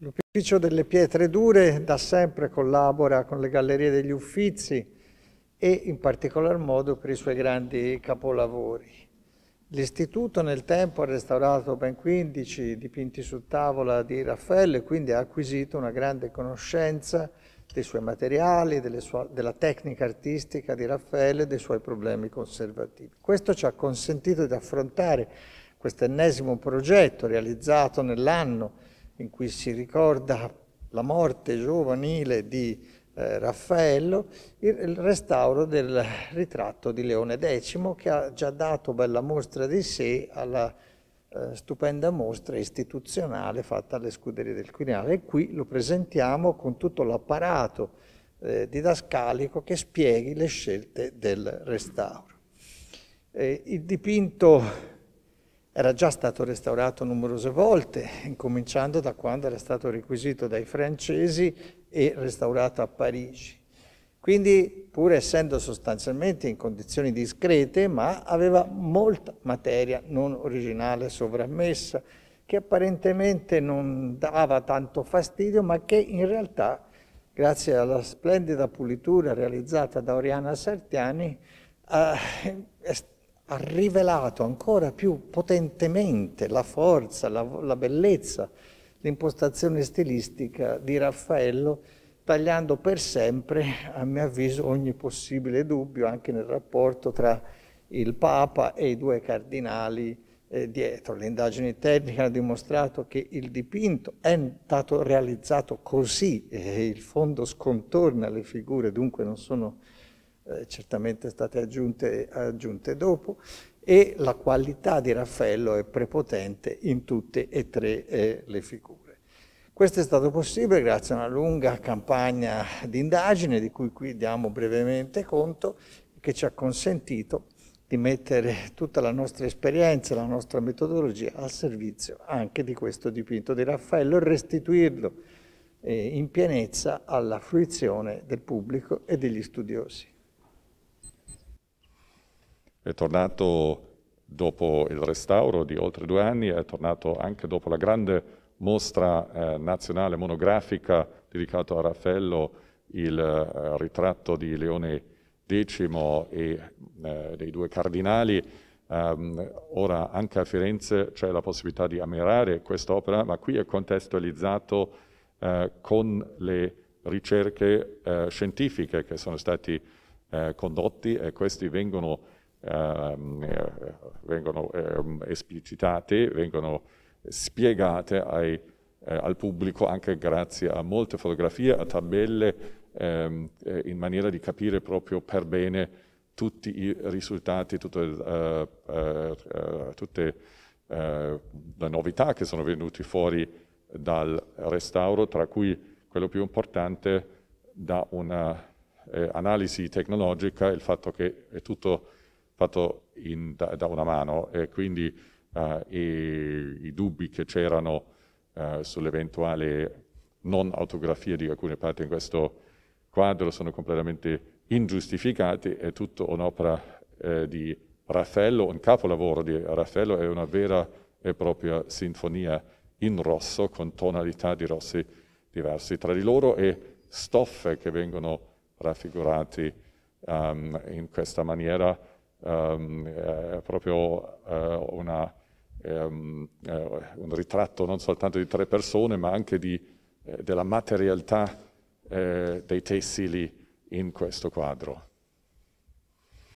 L'Ufficio delle Pietre Dure da sempre collabora con le Gallerie degli Uffizi e in particolar modo per i suoi grandi capolavori. L'istituto nel tempo ha restaurato ben 15 dipinti su tavola di Raffaello e quindi ha acquisito una grande conoscenza dei suoi materiali, sue, della tecnica artistica di Raffaello e dei suoi problemi conservativi. Questo ci ha consentito di affrontare questo ennesimo progetto realizzato nell'anno in cui si ricorda la morte giovanile di eh, Raffaello, il restauro del ritratto di Leone X che ha già dato bella mostra di sé alla eh, stupenda mostra istituzionale fatta alle scuderie del Quirinale e qui lo presentiamo con tutto l'apparato eh, didascalico che spieghi le scelte del restauro. Eh, il dipinto era già stato restaurato numerose volte, incominciando da quando era stato requisito dai francesi e restaurato a Parigi. Quindi, pur essendo sostanzialmente in condizioni discrete, ma aveva molta materia non originale sovrammessa, che apparentemente non dava tanto fastidio, ma che in realtà, grazie alla splendida pulitura realizzata da Oriana Sartiani, eh, ha rivelato ancora più potentemente la forza, la, la bellezza, l'impostazione stilistica di Raffaello, tagliando per sempre, a mio avviso, ogni possibile dubbio anche nel rapporto tra il Papa e i due cardinali eh, dietro. Le indagini tecniche hanno dimostrato che il dipinto è stato realizzato così e il fondo scontorna le figure, dunque non sono eh, certamente state aggiunte, aggiunte dopo, e la qualità di Raffaello è prepotente in tutte e tre eh, le figure. Questo è stato possibile grazie a una lunga campagna di indagine, di cui qui diamo brevemente conto, che ci ha consentito di mettere tutta la nostra esperienza, la nostra metodologia al servizio anche di questo dipinto di Raffaello e restituirlo eh, in pienezza alla fruizione del pubblico e degli studiosi. È tornato dopo il restauro di oltre due anni, è tornato anche dopo la grande mostra eh, nazionale monografica dedicata a Raffaello, il eh, ritratto di Leone X e eh, dei due cardinali. Um, ora anche a Firenze c'è la possibilità di ammirare quest'opera, ma qui è contestualizzato eh, con le ricerche eh, scientifiche che sono state eh, condotti e questi vengono Ehm, eh, vengono ehm, esplicitate, vengono spiegate ai, eh, al pubblico anche grazie a molte fotografie, a tabelle, ehm, eh, in maniera di capire proprio per bene tutti i risultati, tutte, tutte le novità che sono venute fuori dal restauro, tra cui quello più importante da un'analisi eh, tecnologica, il fatto che è tutto fatto in, da, da, una mano e quindi eh, e, i dubbi che c'erano eh, sull'eventuale non autografia di alcune parti in questo quadro sono completamente ingiustificati, è tutta un'opera eh, di Raffaello, un capolavoro di Raffaello, è una vera e propria sinfonia in rosso con tonalità di rossi diversi tra di loro e stoffe che vengono raffigurate um, in questa maniera um, proprio uh, una, um, uh, un ritratto non soltanto di tre persone, ma anche di, eh, della materialità eh, dei tessili in questo quadro.